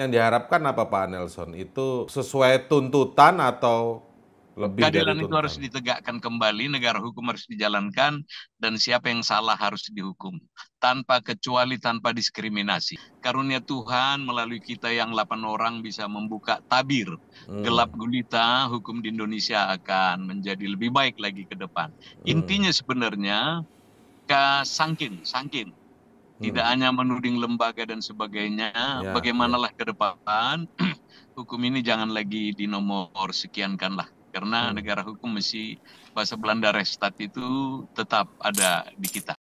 Yang diharapkan apa Pak Nelson? Itu sesuai tuntutan atau lebih Keadilan dari tuntutan? itu harus ditegakkan kembali, negara hukum harus dijalankan, dan siapa yang salah harus dihukum. Tanpa kecuali, tanpa diskriminasi. Karunia Tuhan melalui kita yang 8 orang bisa membuka tabir. Hmm. Gelap gulita, hukum di Indonesia akan menjadi lebih baik lagi ke depan. Hmm. Intinya sebenarnya, ke sangkin, sangkin tidak hmm. hanya menuding lembaga dan sebagainya. Ya, ya. Bagaimanalah ya. ke depan hukum ini jangan lagi di nomor sekiankan lah, karena hmm. negara hukum mesti bahasa Belanda restat itu tetap ada di kita.